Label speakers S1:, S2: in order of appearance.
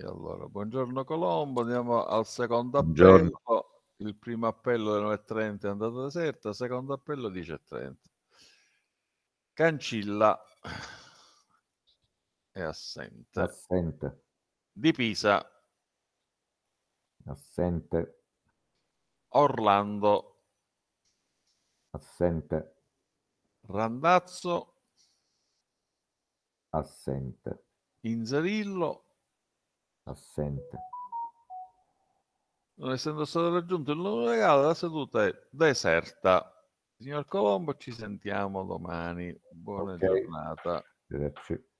S1: E allora, buongiorno Colombo, andiamo al secondo appello. Buongiorno. Il primo appello alle 9.30 è andato deserta, il secondo appello 10.30. Cancilla è assente. Assente. Di Pisa.
S2: Assente.
S1: Orlando.
S2: Assente.
S1: Randazzo.
S2: Assente.
S1: Inzarillo
S2: assente.
S1: Non essendo stato raggiunto il numero legale, la seduta è deserta. Signor Colombo, ci sentiamo domani. Buona okay. giornata.
S2: Grazie.